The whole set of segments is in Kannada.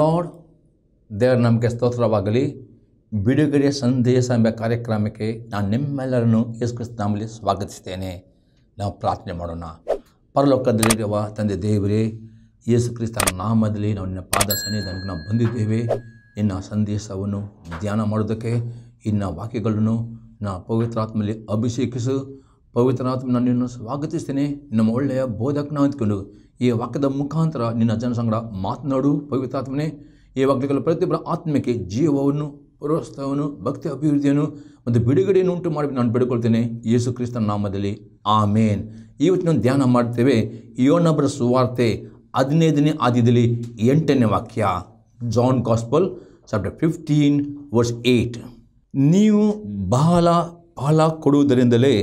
ಲಾರ್ಡ್ ದೇವರ ನಮಗೆ ಸ್ತೋತ್ರವಾಗಲಿ ಬಿಡುಗಡೆ ಸಂದೇಶ ಎಂಬ ಕಾರ್ಯಕ್ರಮಕ್ಕೆ ನಾನು ನಿಮ್ಮೆಲ್ಲರನ್ನು ಯೇಸುಕ್ರಿಸ್ತನಾಮಲ್ಲಿ ಸ್ವಾಗತಿಸ್ತೇನೆ ನಾವು ಪ್ರಾರ್ಥನೆ ಮಾಡೋಣ ಪರಲೋಕದಲ್ಲಿರುವ ತಂದೆ ದೇವರೇ ಯೇಸುಕ್ರಿಸ್ತನ ನಾಮದಲ್ಲಿ ನಾವು ನಿನ್ನ ಪಾದ ಸನ್ನಿಧಾನಕ್ಕೆ ನಾವು ಬಂದಿದ್ದೇವೆ ನಿನ್ನ ಸಂದೇಶವನ್ನು ಧ್ಯಾನ ಮಾಡೋದಕ್ಕೆ ಇನ್ನ ವಾಕ್ಯಗಳನ್ನು ನಾ ಪವಿತ್ರಾತ್ಮಲ್ಲಿ ಅಭಿಷೇಕಿಸು ಪವಿತ್ರಾತ್ಮ ನಾನು ನಿನ್ನನ್ನು ಸ್ವಾಗತಿಸ್ತೇನೆ ನಮ್ಮ ಒಳ್ಳೆಯ ಬೋಧಕನ ಅಂದ್ಕೊಂಡು ಈ ವಾಕ್ಯದ ಮುಖಾಂತರ ನಿನ್ನ ಜನಸಂಗಡ ಮಾತನಾಡು ಪವಿತ್ರಾತ್ಮನೆ ಈ ವಾಕ್ಯಗಳ ಪ್ರತಿಯೊಬ್ಬರ ಆತ್ಮಕ್ಕೆ ಜೀವವನ್ನು ಪ್ರೋತ್ಸಾಹವನ್ನು ಭಕ್ತಿ ಅಭಿವೃದ್ಧಿಯನ್ನು ಒಂದು ಬಿಡುಗಡೆಯನ್ನು ಉಂಟು ಮಾಡಿ ನಾನು ಬಿಡ್ಕೊಳ್ತೇನೆ ಯೇಸು ಕ್ರಿಸ್ತನ ನಾಮದಲ್ಲಿ ಆಮೇನ್ ಇವತ್ತಿನ ಧ್ಯಾನ ಮಾಡ್ತೇವೆ ಯೋನೊಬ್ಬರ ಸುವಾರ್ತೆ ಹದಿನೈದನೇ ಆದ್ಯದಲ್ಲಿ ಎಂಟನೇ ವಾಕ್ಯ John gospel chapter fifteen verse eight ನೀವು ಬಹಳ ಫಲ ಕೊಡುವುದರಿಂದಲೇ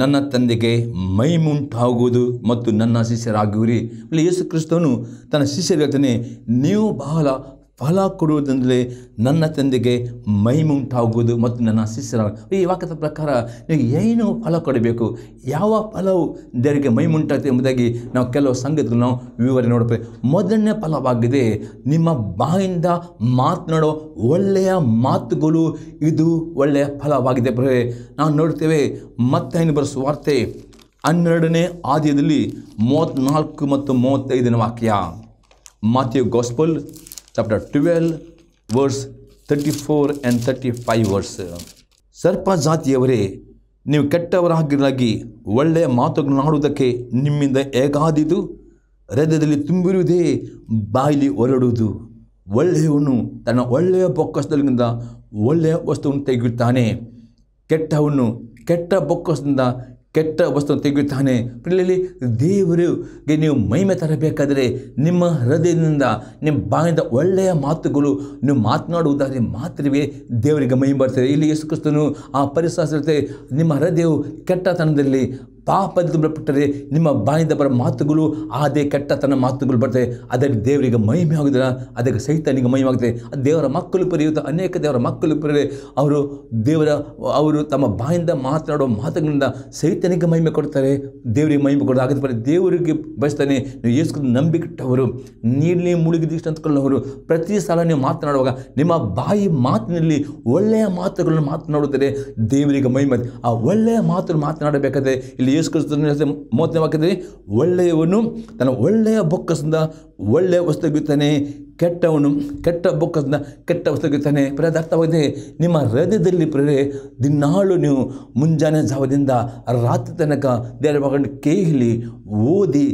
ನನ್ನ ತಂದೆಗೆ ಮೈಮುಂಟಾಗುವುದು ಮತ್ತು ನನ್ನ ಶಿಷ್ಯರಾಗುವಿರಿ ಅಲ್ಲಿ ಯೇಸು ಕ್ರಿಸ್ತನು ತನ್ನ ಶಿಷ್ಯರ ಹೇಳ್ತಾನೆ ನೀವು ಬಹಳ ಫಲ ಕೊಡುವುದಂದರೆ ನನ್ನ ತಂದೆಗೆ ಮೈಮುಂಟಾಗುವುದು ಮತ್ತು ನನ್ನ ಶಿಷ್ಯರ ಈ ವಾಕ್ಯದ ಪ್ರಕಾರ ನೀವು ಏನು ಫಲ ಕೊಡಬೇಕು ಯಾವ ಫಲವು ದೇವರಿಗೆ ಮೈಮುಂಟಾಗ್ತದೆ ಎಂಬುದಾಗಿ ನಾವು ಕೆಲವು ಸಂಗತಿಗಳನ್ನು ನಾವು ವಿವರಣೆ ನೋಡಬೇಕು ಮೊದಲನೇ ಫಲವಾಗಿದೆ ನಿಮ್ಮ ಬಾಯಿಂದ ಮಾತನಾಡೋ ಒಳ್ಳೆಯ ಮಾತುಗಳು ಇದು ಒಳ್ಳೆಯ ಫಲವಾಗಿದೆ ಬರೇ ನಾವು ನೋಡ್ತೇವೆ ಮತ್ತೆ ಬರೋ ವಾರ್ತೆ ಹನ್ನೆರಡನೇ ಆದ್ಯದಲ್ಲಿ ಮೂವತ್ತ್ನಾಲ್ಕು ಮತ್ತು ಮೂವತ್ತೈದನೇ ವಾಕ್ಯ Matthew gospel twelve verse thirty four and thirty five verse ಸರ್ಪ ಜಾತಿಯವರೇ ನೀವು ಕೆಟ್ಟವರಾಗಿರಾಗಿ ಒಳ್ಳೆಯ ಮಾತುಗಳನ್ನು ಆಡುವುದಕ್ಕೆ ನಿಮ್ಮಿಂದ ಹೇಗಾದಿದು ಹೃದಯದಲ್ಲಿ ತುಂಬಿರುವುದೇ ಬಾಯಿಲಿ ಹೊರಡುವುದು ಒಳ್ಳೆಯವನು ತನ್ನ ಒಳ್ಳೆಯ ಬೊಕ್ಕಸದಲ್ಲಿಂದ ಒಳ್ಳೆಯ ವಸ್ತುವನ್ನು ತೆಗೆಯುತ್ತಾನೆ ಕೆಟ್ಟವನು ಕೆಟ್ಟ ಬೊಕ್ಕಸದಿಂದ ಕೆಟ್ಟ ವಸ್ತು ತೆಗೆಯುತ್ತಾನೆ ಪ್ರಿಯರಲ್ಲಿ ದೇವರಿಗೆ ನೀವು ಮಹಿಮೆ ತರಬೇಕಾದರೆ ನಿಮ್ಮ ಹೃದಯದಿಂದ ನಿಮ್ಮ ಬಾಯಿಂದ ಒಳ್ಳೆಯ ಮಾತುಗಳು ನೀವು ಮಾತನಾಡುವುದಾದರೆ ಮಾತ್ರವೇ ದೇವರಿಗೆ ಮಹಿಮೆ ಬರ್ತದೆ ಇಲ್ಲಿ ಯೇಸು ಕ್ರಿಸ್ತನು ಆ ಪರಿಸರ ನಿಮ್ಮ ಹೃದಯವು ಕೆಟ್ಟತನದಲ್ಲಿ ಪಾಪದಿಂದ ಬಿಟ್ಟರೆ ನಿಮ್ಮ ಬಾಯಿಂದ ಬರೋ ಮಾತುಗಳು ಅದೇ ತನ್ನ ಮಾತುಗಳು ಬರ್ತವೆ ಅದಕ್ಕೆ ದೇವರಿಗೆ ಮಹಿಮೆ ಆಗುದಿಲ್ಲ ಅದಕ್ಕೆ ಸೈತನಿಗೆ ಮಹಿಮೆ ಆಗುತ್ತೆ ಅದು ದೇವರ ಮಕ್ಕಳು ಪರಿಯುತ್ತೆ ಅನೇಕ ದೇವರ ಮಕ್ಕಳು ಪರಿಯರೆ ಅವರು ದೇವರ ಅವರು ತಮ್ಮ ಬಾಯಿಂದ ಮಾತನಾಡುವ ಮಾತುಗಳಿಂದ ಸೈತನಿಗೆ ಮಹಿಮೆ ಕೊಡ್ತಾರೆ ದೇವರಿಗೆ ಮಹಿಮೆ ಆಗುತ್ತೆ ಬರೀ ದೇವರಿಗೆ ಬಯಸ್ತಾನೆ ನೀವು ಯೇಸು ನಂಬಿಕಿಟ್ಟವರು ನೀರನ್ನೇ ಮುಳುಗಿದಿಷ್ಟು ಅಂತಕೊಳ್ಳೋರು ಪ್ರತಿ ಸಲ ನೀವು ಮಾತನಾಡುವಾಗ ನಿಮ್ಮ ಬಾಯಿ ಮಾತಿನಲ್ಲಿ ಒಳ್ಳೆಯ ಮಾತುಗಳನ್ನು ಮಾತನಾಡುತ್ತಾರೆ ದೇವರಿಗೆ ಮಹಿಮೆ ಆ ಒಳ್ಳೆಯ ಮಾತು ಮಾತನಾಡಬೇಕಾದ್ರೆ ಇಲ್ಲಿ ಯೇಸು ಕ್ರಿಸ್ತನ ಮೂವತ್ತನೇ ವಾಕ್ಯದಲ್ಲಿ ಒಳ್ಳೆಯವನು ತನ್ನ ಒಳ್ಳೆಯ ಬೊಕ್ಕಸದಿಂದ ಒಳ್ಳೆಯ ವಸ್ತು ತೆಗೆಯುತ್ತಾನೆ ಕೆಟ್ಟವನು ಕೆಟ್ಟ ಬುಕ್ಕಸ್ನ ಕೆಟ್ಟ ವಸ್ತು ತೆಗೆಯುತ್ತಾನೆ ಅರ್ಥವಾಗಿದೆ ನಿಮ್ಮ ಹೃದಯದಲ್ಲಿ ಪ್ರೇರೆ ದಿನಾಳು ನೀವು ಮುಂಜಾನೆ ಜಾವದಿಂದ ರಾತ್ರಿ ತನಕ ದೇವರ ಕೇಳಿ ಓದಿ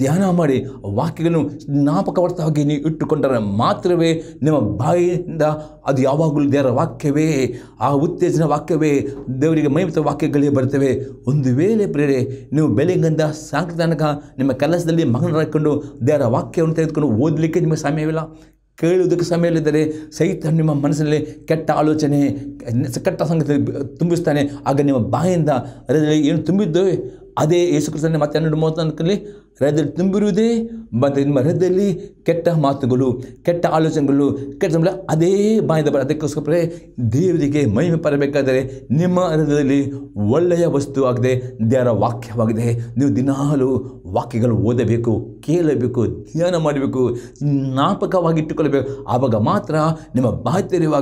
ಧ್ಯಾನ ಮಾಡಿ ವಾಕ್ಯಗಳನ್ನು ಜ್ಞಾಪಕವರ್ಥವಾಗಿ ನೀವು ಇಟ್ಟುಕೊಂಡರೆ ಮಾತ್ರವೇ ನಿಮ್ಮ ಬಾಯಿಯಿಂದ ಅದು ಯಾವಾಗಲೂ ದೇವರ ವಾಕ್ಯವೇ ಆ ಉತ್ತೇಜನ ವಾಕ್ಯವೇ ದೇವರಿಗೆ ಮೈಮಿತ ವಾಕ್ಯಗಳಿಗೆ ಬರ್ತವೆ ಒಂದು ವೇಳೆ ಪ್ರೇರೆ ನೀವು ಬೆಳಗ್ಗಿಂದ ಸಾಯಂಕಾಲ ತನಕ ನಿಮ್ಮ ಕೆಲಸದಲ್ಲಿ ಮಗನ ಹಾಕಿಕೊಂಡು ದೇವರ ವಾಕ್ಯವನ್ನು ತೆಗೆದುಕೊಂಡು ಓದಲಿಕ್ಕೆ ನಿಮಗೆ ಸಮಯವಿಲ್ಲ ಕೇಳುವುದಕ್ಕೆ ಸಮಯ ಇಲ್ಲದರೆ ಸಹಿತ ನಿಮ್ಮ ಮನಸ್ಸಿನಲ್ಲಿ ಕೆಟ್ಟ ಆಲೋಚನೆ ಕೆಟ್ಟ ಸಂಗತಿ ತುಂಬಿಸ್ತಾನೆ ಆಗ ನಿಮ್ಮ ಬಾಯಿಂದ ಅದರಲ್ಲಿ ಏನು ತುಂಬಿದ್ದು ಅದೇ ಯೇಸುಕ್ರಿಸ್ತನ ಮತ್ತೆ ಹನ್ನೆರಡು ಮೂವತ್ತನಾಲ್ಕರಲ್ಲಿ ಹೃದಯದಲ್ಲಿ ತುಂಬಿರುವುದೇ ಮತ್ತು ನಿಮ್ಮ ಹೃದಯದಲ್ಲಿ ಕೆಟ್ಟ ಮಾತುಗಳು ಕೆಟ್ಟ ಆಲೋಚನೆಗಳು ಕೆಟ್ಟ ಅದೇ ಬಾಯಿಂದ ಬರ ಅದಕ್ಕೋಸ್ಕರ ದೇವರಿಗೆ ಮಹಿಮೆ ಬರಬೇಕಾದರೆ ನಿಮ್ಮ ಹೃದಯದಲ್ಲಿ ಒಳ್ಳೆಯ ವಸ್ತು ಆಗಿದೆ ದೇವರ ವಾಕ್ಯವಾಗಿದೆ ನೀವು ದಿನಾಲು ವಾಕ್ಯಗಳು ಓದಬೇಕು ಕೇಳಬೇಕು ಧ್ಯಾನ ಮಾಡಬೇಕು ಜ್ಞಾಪಕವಾಗಿಟ್ಟುಕೊಳ್ಳಬೇಕು ಆವಾಗ ಮಾತ್ರ ನಿಮ್ಮ ಬಾಯ್ತಿರುವಾಗ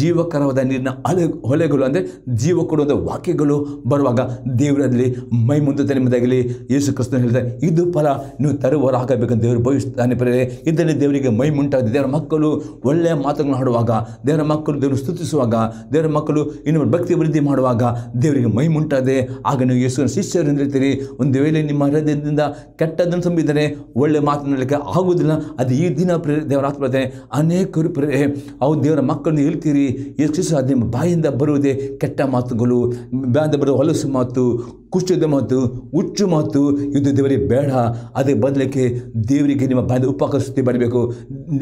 ಜೀವಕರವಾದ ನೀರಿನ ಅಲೆ ಹೊಲೆಗಳು ಅಂದರೆ ಜೀವ ಕೊಡುವಂಥ ವಾಕ್ಯಗಳು ಬರುವಾಗ ದೇವರಲ್ಲಿ ಮೈ ಮುಂದೆ ನಿಮ್ಮದಾಗಲಿ ಯೇಸು ಕ್ರಿಸ್ತನ ಹೇಳ್ತಾರೆ ಇದು ಇದು ಫಲ ನೀವು ತರುವರಾಗಬೇಕಂತ ದೇವರು ಬಯಸ್ತಾನೆ ಪ್ರೇರೆ ಇದರಲ್ಲಿ ದೇವರಿಗೆ ಮೈ ಮುಂಟಾಗಿದೆ ದೇವರ ಮಕ್ಕಳು ಒಳ್ಳೆಯ ಮಾತುಗಳನ್ನು ಹಾಡುವಾಗ ದೇವರ ಮಕ್ಕಳು ದೇವರು ಸ್ತುತಿಸುವಾಗ ದೇವರ ಮಕ್ಕಳು ಇನ್ನೊಂದು ಭಕ್ತಿ ವೃದ್ಧಿ ಮಾಡುವಾಗ ದೇವರಿಗೆ ಮೈ ಮುಂಟಾದೆ ಆಗ ನೀವು ಯೇಸುವಿನ ಶಿಷ್ಯರು ಎಂದಿರ್ತೀರಿ ಒಂದು ವೇಳೆ ನಿಮ್ಮ ಹೃದಯದಿಂದ ಕೆಟ್ಟದನ್ನು ತುಂಬಿದರೆ ಒಳ್ಳೆಯ ಮಾತನಾಡಲಿಕ್ಕೆ ಆಗುವುದಿಲ್ಲ ಅದು ಈ ದಿನ ಪ್ರೇರ ದೇವರ ಆತ್ಮತೆ ಅನೇಕರು ಪ್ರೇರೆ ಅವು ದೇವರ ಮಕ್ಕಳನ್ನು ಹೇಳ್ತೀರಿ ಯೇಸು ನಿಮ್ಮ ಬಾಯಿಂದ ಬರುವುದೇ ಕೆಟ್ಟ ಮಾತುಗಳು ಬಾಯಿಂದ ಬರುವ ಹೊಲಸು ಮಾತು ಕುಷ್ಠದ ಮಾತು ಹುಚ್ಚು ಮಾತು ಇದು ದೇವರಿಗೆ ಬೇಡ ಅದೇ ಬದಲಕ್ಕೆ ದೇವರಿಗೆ ನಿಮ್ಮ ಬಾಯಿಂದ ಉಪಕರಿಸುತ್ತಿ ಮಾಡಬೇಕು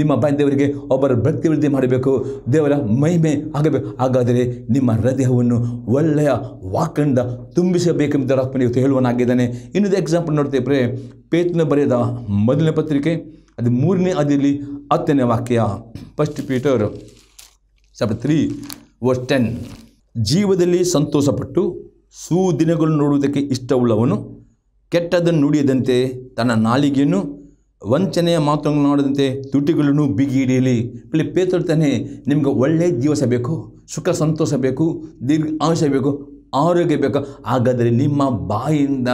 ನಿಮ್ಮ ಬಾಯಿ ದೇವರಿಗೆ ಒಬ್ಬರ ಭಕ್ತಿ ವೃದ್ಧಿ ಮಾಡಬೇಕು ದೇವರ ಮಹಿಮೆ ಆಗಬೇಕು ಹಾಗಾದರೆ ನಿಮ್ಮ ಹೃದಯವನ್ನು ಒಳ್ಳೆಯ ವಾಕಂಡ ತುಂಬಿಸಬೇಕೆಂಬುದರ ಇವತ್ತು ಹೇಳುವನಾಗಿದ್ದಾನೆ ಇನ್ನೊಂದು ಎಕ್ಸಾಂಪಲ್ ನೋಡ್ತೇವೆ ಪೇತನ ಬರೆದ ಮೊದಲನೇ ಪತ್ರಿಕೆ ಅದು ಮೂರನೇ ಅದಿಯಲ್ಲಿ ಹತ್ತನೇ ವಾಕ್ಯ ಫಸ್ಟ್ ಪೀಟರ್ ಸಪ್ ತ್ರೀ ವರ್ಸ್ ಟೆನ್ ಜೀವದಲ್ಲಿ ಸಂತೋಷಪಟ್ಟು ಸುದಿನಗಳು ನೋಡುವುದಕ್ಕೆ ಇಷ್ಟವುಳ್ಳವನು ಕೆಟ್ಟದನ್ನು ನುಡಿಯದಂತೆ ತನ್ನ ನಾಲಿಗೆಯನ್ನು ವಂಚನೆಯ ಮಾತುಗಳನ್ನು ನೋಡದಂತೆ ತುಟಿಗಳನ್ನು ಬಿಗಿ ಹಿಡಿಯಲಿ ಇಲ್ಲಿ ಪೇತರು ತಾನೇ ನಿಮ್ಗೆ ಒಳ್ಳೆಯ ದಿವಸ ಬೇಕು ಸುಖ ಸಂತೋಷ ಬೇಕು ದೀರ್ಘ ಆಯುಷ ಬೇಕು ಆರೋಗ್ಯ ಬೇಕು ಹಾಗಾದರೆ ನಿಮ್ಮ ಬಾಯಿಂದ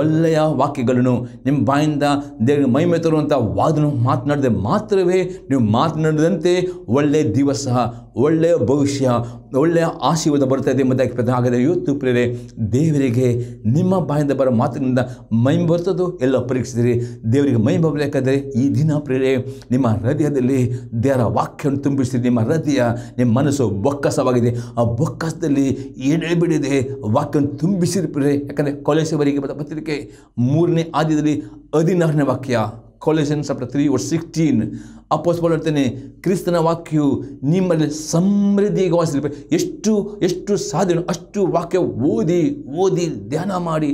ಒಳ್ಳೆಯ ವಾಕ್ಯಗಳನ್ನು ನಿಮ್ಮ ಬಾಯಿಂದ ದೇವರ ಮೈಮೆ ತರುವಂಥ ವಾದನ್ನು ಮಾತನಾಡದೆ ಮಾತ್ರವೇ ನೀವು ಮಾತನಾಡಿದಂತೆ ಒಳ್ಳೆಯ ದಿವಸ ಒಳ್ಳೆಯ ಭವಿಷ್ಯ ಒಳ್ಳೆಯ ಆಶೀರ್ವಾದ ಇದೆ ಮತ್ತು ಹಾಗಾದರೆ ಇವತ್ತು ಪ್ರೇರೆ ದೇವರಿಗೆ ನಿಮ್ಮ ಬಾಯಿಂದ ಬರೋ ಮಾತಿನಿಂದ ಮೈ ಬರ್ತದೋ ಎಲ್ಲ ಪರೀಕ್ಷಿಸಿದರೆ ದೇವರಿಗೆ ಮೈ ಬರಬೇಕಾದ್ರೆ ಈ ದಿನ ಪ್ರೇರೆ ನಿಮ್ಮ ಹೃದಯದಲ್ಲಿ ದೇವರ ವಾಕ್ಯವನ್ನು ತುಂಬಿಸಿ ನಿಮ್ಮ ಹೃದಯ ನಿಮ್ಮ ಮನಸ್ಸು ಬೊಕ್ಕಸವಾಗಿದೆ ಆ ಬೊಕ್ಕಸದಲ್ಲಿ ಎಡೆಬಿಡಿ ಏನಿದೆ ವಾಕ್ಯವನ್ನು ತುಂಬಿಸಿರ್ಪಿದೆ ಯಾಕಂದರೆ ಕೊಲೆಸವರಿಗೆ ಪತ್ರಿಕೆ ಮೂರನೇ ಆದ್ಯದಲ್ಲಿ ಹದಿನಾರನೇ ವಾಕ್ಯ Colossians after three or sixteen apostle ಹೇಳ್ತೇನೆ ಕ್ರಿಸ್ತನ ವಾಕ್ಯವು ನಿಮ್ಮಲ್ಲಿ ಸಮೃದ್ಧಿಗೆ ವಾಸಿಸಬೇಕು ಎಷ್ಟು ಎಷ್ಟು ಸಾಧ್ಯ ಅಷ್ಟು ವಾಕ್ಯ ಓದಿ ಓದಿ ಧ್ಯಾನ ಮಾಡಿ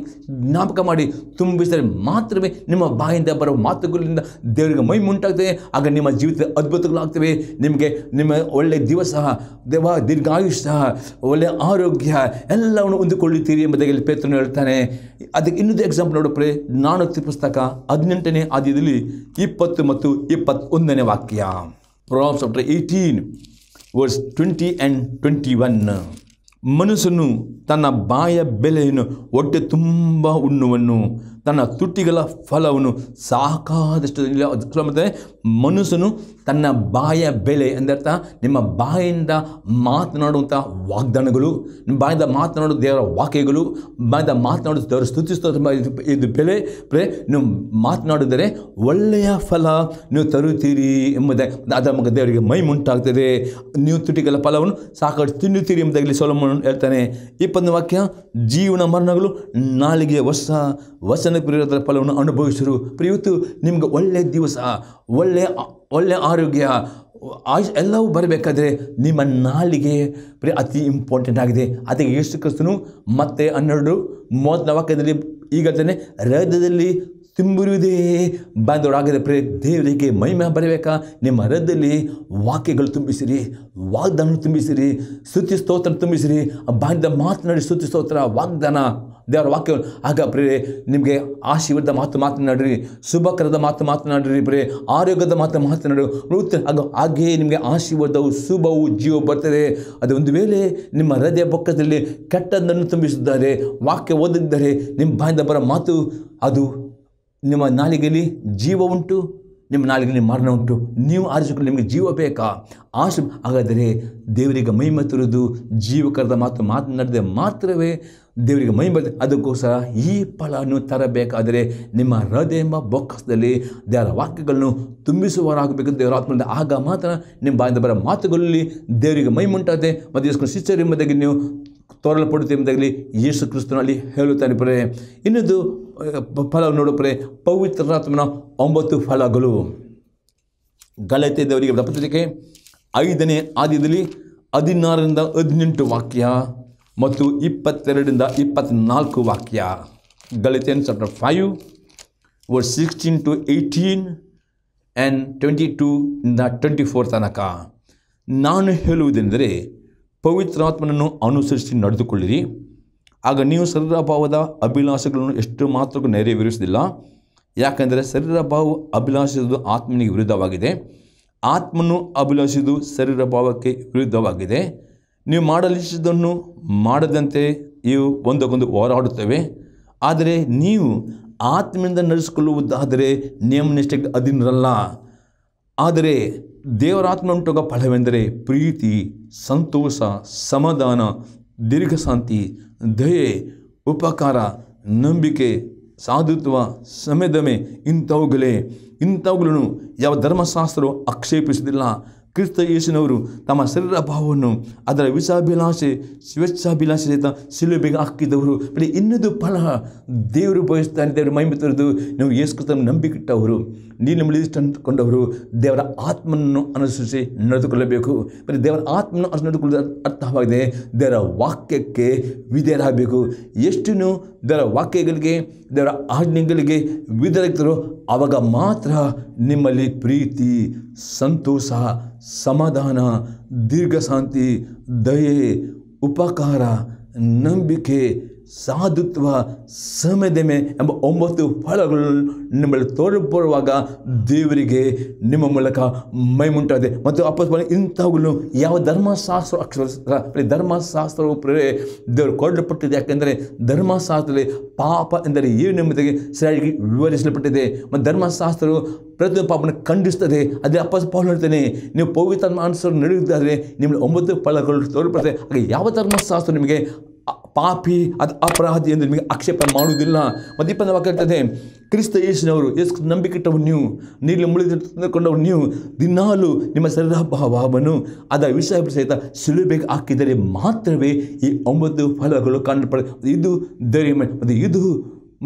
ಜ್ಞಾಪಕ ಮಾಡಿ ತುಂಬಿಸಿದರೆ ಮಾತ್ರವೇ ನಿಮ್ಮ ಬಾಯಿಂದ ಬರೋ ಮಾತುಗಳಿಂದ ದೇವರಿಗೆ ಮೈ ಮುಂಟಾಗ್ತದೆ ಆಗ ನಿಮ್ಮ ಜೀವಿತ ಅದ್ಭುತಗಳಾಗ್ತವೆ ನಿಮಗೆ ನಿಮ್ಮ ಒಳ್ಳೆಯ ದಿವಸ ದೇವ ದೀರ್ಘಾಯುಷ ಸಹ ಒಳ್ಳೆಯ ಆರೋಗ್ಯ ಎಲ್ಲವನ್ನು ಹೊಂದಿಕೊಳ್ಳುತ್ತೀರಿ ಎಂಬುದಾಗಿ ಪೇತ್ರನು ಹೇಳ್ತಾನೆ ಅದಕ್ಕೆ ಇನ್ನೊಂದು ಎಕ್ಸಾಂಪಲ್ ನೋಡಪ್ರೆ ನಾನೊತ್ತಿ ಪುಸ್ತಕ ಹದಿನೆಂಟನೇ ಆದ್ಯದಲ್ಲಿ ಇಪ್ಪತ್ತು ಮತ್ತು ಇಪ್ಪತ್ತೊಂದನೇ Vakya. Proverbs chapter 18, verse twenty and twenty one ಮನುಷ್ಯನು ತನ್ನ ಬಾಯ ಬೆಲೆಯನ್ನು ಹೊಟ್ಟೆ ತುಂಬ ಉಣ್ಣುವನ್ನು ತನ್ನ ತುಟಿಗಳ ಫಲವನ್ನು ಸಾಕಾದಷ್ಟು ಮಾಡ್ತಾನೆ ಮನುಷ್ಯನು ತನ್ನ ಬಾಯ ಬೆಲೆ ಎಂದರ್ಥ ನಿಮ್ಮ ಬಾಯಿಂದ ಮಾತನಾಡುವಂಥ ವಾಗ್ದಾನಗಳು ನಿಮ್ಮ ಬಾಯಿಂದ ಮಾತನಾಡುವ ದೇವರ ವಾಕ್ಯಗಳು ಬಾಯಿಂದ ಮಾತನಾಡುವ ದೇವರ ಸ್ತುತಿಸ್ತೋ ಇದು ಬೆಲೆ ಪ್ರೇ ನೀವು ಮಾತನಾಡಿದರೆ ಒಳ್ಳೆಯ ಫಲ ನೀವು ತರುತ್ತೀರಿ ಎಂಬುದೇ ಅದರ ಮಗ ದೇವರಿಗೆ ಮೈ ಮುಂಟಾಗ್ತದೆ ನೀವು ತುಟಿಗಳ ಫಲವನ್ನು ಸಾಕಷ್ಟು ತಿನ್ನುತ್ತೀರಿ ಎಂಬುದಾಗಿ ಸೋಲಮನ್ ಹೇಳ್ತಾನೆ ಇಪ್ಪೊಂದು ವಾಕ್ಯ ಜೀವನ ಮರಣಗಳು ನಾಲಿಗೆ ವರ್ಷ ವಸನ ಪ್ರಿಯರ ಫಲವನ್ನು ಅನುಭವಿಸಿದರು ಪ್ರಿಯುತು ನಿಮ್ಗೆ ಒಳ್ಳೆಯ ದಿವಸ ಒಳ್ಳೆಯ ಒಳ್ಳೆಯ ಆರೋಗ್ಯ ಆಯುಷ್ ಎಲ್ಲವೂ ಬರಬೇಕಾದ್ರೆ ನಿಮ್ಮ ನಾಲಿಗೆ ಪ್ರಿಯ ಅತಿ ಇಂಪಾರ್ಟೆಂಟ್ ಆಗಿದೆ ಅದಕ್ಕೆ ಯೇಸು ಕ್ರಿಸ್ತನು ಮತ್ತೆ ಹನ್ನೆರಡು ಮೂವತ್ತು ವಾಕ್ಯದಲ್ಲಿ ತಾನೆ ಹೃದಯದಲ್ಲಿ ತುಂಬಿರುವುದೇ ಬಾಂಧವರಾಗಿದ್ರೆ ಪ್ರೇ ದೇವರಿಗೆ ಮಹಿಮೆ ಬರಬೇಕಾ ನಿಮ್ಮ ಹೃದಯದಲ್ಲಿ ವಾಕ್ಯಗಳು ತುಂಬಿಸಿರಿ ವಾಗ್ದಾನ ತುಂಬಿಸಿರಿ ಸ್ತೋತ್ರ ತುಂಬಿಸಿರಿ ಬಾಯಿಂದ ಮಾತನಾಡಿ ಸ್ತೋತ್ರ ವಾಗ್ದಾನ ದೇವರ ವಾಕ್ಯ ಆಗ ಪ್ರೇ ನಿಮಗೆ ಆಶೀರ್ವಾದ ಮಾತು ಮಾತನಾಡ್ರಿ ಶುಭಕರದ ಮಾತು ಮಾತನಾಡ್ರಿ ಪ್ರೇ ಆರೋಗ್ಯದ ಮಾತು ಮಾತನಾಡು ವೃತ್ತ ಹಾಗೆಯೇ ನಿಮಗೆ ಆಶೀರ್ವಾದವು ಶುಭವು ಜೀವ ಬರ್ತದೆ ಅದು ಒಂದು ವೇಳೆ ನಿಮ್ಮ ಹೃದಯ ಪಕ್ಕದಲ್ಲಿ ಕೆಟ್ಟದ್ದನ್ನು ತುಂಬಿಸಿದ್ದಾರೆ ವಾಕ್ಯ ಓದಿದ್ದರೆ ನಿಮ್ಮ ಬಾಯಿಂದ ಬರೋ ಮಾತು ಅದು ನಿಮ್ಮ ನಾಲಿಗೆಯಲ್ಲಿ ಜೀವ ಉಂಟು ನಿಮ್ಮ ನಿಮ್ಮ ಮರಣ ಉಂಟು ನೀವು ಆರಿಸಿಕೊಂಡು ನಿಮಗೆ ಜೀವ ಬೇಕಾ ಆಶೆ ಹಾಗಾದರೆ ದೇವರಿಗೆ ಮೈ ಮತ್ತಿರುವುದು ಜೀವಕರದ ಮಾತು ಮಾತನಾಡದೆ ಮಾತ್ರವೇ ದೇವರಿಗೆ ಮೈ ಬರ್ತದೆ ಅದಕ್ಕೋಸ್ಕರ ಈ ಫಲವನ್ನು ತರಬೇಕಾದರೆ ನಿಮ್ಮ ಹೃದಯ ಎಂಬ ಬೊಕ್ಕಸದಲ್ಲಿ ದೇವರ ವಾಕ್ಯಗಳನ್ನು ತುಂಬಿಸುವವರಾಗಬೇಕಂತ ದೇವರ ಆತ್ಮದಿಂದ ಆಗ ಮಾತ್ರ ನಿಮ್ಮ ಬಾಯಿಂದ ಬರೋ ಮಾತುಗಳಲ್ಲಿ ದೇವರಿಗೆ ಮೈ ಮುಂಟಾದೆ ಮತ್ತು ಇಸ್ಕೊಂಡು ಎಂಬುದಾಗಿ ನೀವು ತೋರಲ್ಪಡುತ್ತೆಂಬುದಾಗಲಿ ಯೇಸು ಕ್ರಿಸ್ತನಲ್ಲಿ ಅಲ್ಲಿ ಹೇಳುತ್ತಾನೆ ಪರೇ ಇನ್ನೊಂದು ಫಲ ನೋಡೋಪರೆ ಪವಿತ್ರಾತ್ಮನ ಒಂಬತ್ತು ಫಲಗಳು ಗಲತೆದವರಿಗೆ ಪತ್ರಿಕೆ ಐದನೇ ಆದ್ಯದಲ್ಲಿ ಹದಿನಾರರಿಂದ ಹದಿನೆಂಟು ವಾಕ್ಯ ಮತ್ತು ಇಪ್ಪತ್ತೆರಡರಿಂದ ಇಪ್ಪತ್ನಾಲ್ಕು ವಾಕ್ಯ ಅಂತ chapter five verse sixteen to eighteen and twenty two ಇಂದ ಟ್ವೆಂಟಿ ಫೋರ್ ತನಕ ನಾನು ಹೇಳುವುದೆಂದರೆ ಪವಿತ್ರಾತ್ಮನನ್ನು ಅನುಸರಿಸಿ ನಡೆದುಕೊಳ್ಳಿರಿ ಆಗ ನೀವು ಶರೀರಭಾವದ ಅಭಿಲಾಷೆಗಳನ್ನು ಎಷ್ಟು ಮಾತ್ರಕ್ಕೂ ನೆರವೇರಿಸುವುದಿಲ್ಲ ಯಾಕೆಂದರೆ ಭಾವ ಅಭಿಲಾಷಿಸುವುದು ಆತ್ಮನಿಗೆ ವಿರುದ್ಧವಾಗಿದೆ ಆತ್ಮನು ಅಭಿಲಾಷಿಸುವುದು ಭಾವಕ್ಕೆ ವಿರುದ್ಧವಾಗಿದೆ ನೀವು ಮಾಡಲಿಸಿದ್ದನ್ನು ಮಾಡದಂತೆ ಇವು ಒಂದಕ್ಕೊಂದು ಹೋರಾಡುತ್ತವೆ ಆದರೆ ನೀವು ಆತ್ಮದಿಂದ ನಡೆಸಿಕೊಳ್ಳುವುದಾದರೆ ನಿಯಮ ನಿಷ್ಠೆಗೆ ಅಧೀನರಲ್ಲ ಆದರೆ ದೇವರಾತ್ಮ ದೇವರಾತ್ಮಂಟುಗ ಫಲವೆಂದರೆ ಪ್ರೀತಿ ಸಂತೋಷ ಸಮಾಧಾನ ದೀರ್ಘಶಾಂತಿ ದಯೆ ಉಪಕಾರ ನಂಬಿಕೆ ಸಾಧುತ್ವ ಸಮೇದಮೆ ಇಂಥವುಗಳೇ ಇಂಥವುಗಳನ್ನು ಯಾವ ಧರ್ಮಶಾಸ್ತ್ರವು ಆಕ್ಷೇಪಿಸುವುದಿಲ್ಲ ಕ್ರಿಸ್ತ ಯೇಸುನವರು ತಮ್ಮ ಶರೀರ ಭಾವವನ್ನು ಅದರ ವಿಷಾಭಿಲಾಷೆ ಸ್ವೇಚ್ಛಾಭಿಲಾಷೆ ಸಹಿತ ಸಿಲುಬೆಗೆ ಹಾಕಿದವರು ಬರೀ ಇನ್ನೊಂದು ಫಲ ದೇವರು ಬಯಸ್ತಾನೆ ದೇವರು ಮೈಮೆ ನೀವು ನಾವು ಯೇಸು ನಂಬಿಕಿಟ್ಟವರು ನೀನು ಅಂದುಕೊಂಡವರು ದೇವರ ಆತ್ಮನನ್ನು ಅನುಸರಿಸಿ ನಡೆದುಕೊಳ್ಳಬೇಕು ಬರೀ ದೇವರ ಆತ್ಮನ ನಡೆದುಕೊಳ್ಳೋದು ಅರ್ಥವಾಗಿದೆ ದೇವರ ವಾಕ್ಯಕ್ಕೆ ವಿಧೇಯರಾಗಬೇಕು ಎಷ್ಟನ್ನು ದೇವರ ವಾಕ್ಯಗಳಿಗೆ ದೇವರ ಆಜ್ಞೆಗಳಿಗೆ ವಿಧರಾಗ್ತಾರೋ ಆವಾಗ ಮಾತ್ರ ನಿಮ್ಮಲ್ಲಿ ಪ್ರೀತಿ ಸಂತೋಷ समाधान दीर्घ शांति दये उपकार निके ಸಾಧುತ್ವ ಸಮದೆಮೆ ಎಂಬ ಒಂಬತ್ತು ಫಲಗಳು ನಿಮ್ಮಲ್ಲಿ ತೋರಿಬರುವಾಗ ದೇವರಿಗೆ ನಿಮ್ಮ ಮೂಲಕ ಮುಂಟದೆ ಮತ್ತು ಅಪ್ಪಸ್ವಾಮಿ ಇಂಥವುಗಳನ್ನು ಯಾವ ಧರ್ಮಶಾಸ್ತ್ರ ಅಕ್ಷರ ಧರ್ಮಶಾಸ್ತ್ರವು ಪ್ರೇ ದೇವರು ಕೊಡಲ್ಪಟ್ಟಿದೆ ಯಾಕೆಂದರೆ ಧರ್ಮಶಾಸ್ತ್ರದಲ್ಲಿ ಪಾಪ ಎಂದರೆ ಏನು ಎಂಬುದಾಗಿ ಸರಿಯಾಗಿ ವಿವರಿಸಲ್ಪಟ್ಟಿದೆ ಮತ್ತು ಧರ್ಮಶಾಸ್ತ್ರವು ಪ್ರತಿ ಪಾಪನ ಖಂಡಿಸ್ತದೆ ಅದೇ ಅಪ್ಪ ಪಾಲು ಹೇಳ್ತೇನೆ ನೀವು ಪವಿತ್ರ ಮಾನಸರು ನಡೆಯುತ್ತಾರೆ ನಿಮ್ಮಲ್ಲಿ ಒಂಬತ್ತು ಫಲಗಳು ತೋರಿಸ್ತದೆ ಹಾಗೆ ಯಾವ ಧರ್ಮಶಾಸ್ತ್ರ ನಿಮಗೆ ಪಾಪಿ ಅದು ಅಪರಾಧಿ ಎಂದು ನಿಮಗೆ ಆಕ್ಷೇಪ ಮಾಡುವುದಿಲ್ಲ ಮದಿಪಾನ ವಾಕ್ಯಾಗ್ತದೆ ಕ್ರಿಸ್ತ ಯೇಸಿನವರು ಯೇಸು ನಂಬಿಕೆಟ್ಟವು ನೀವು ನೀರಿನ ಮುಳಿದ ತಂದುಕೊಂಡವರು ನೀವು ದಿನಾಲು ನಿಮ್ಮ ಶರೀರ ಭಾವವನ್ನು ಅದ ವಿಷಯ ಸಹಿತ ಸಿಲುಬೇಕ್ ಹಾಕಿದರೆ ಮಾತ್ರವೇ ಈ ಒಂಬತ್ತು ಫಲಗಳು ಕಾಣಲ್ಪಡ ಇದು ಧೈರ್ಯ ಮತ್ತು ಇದು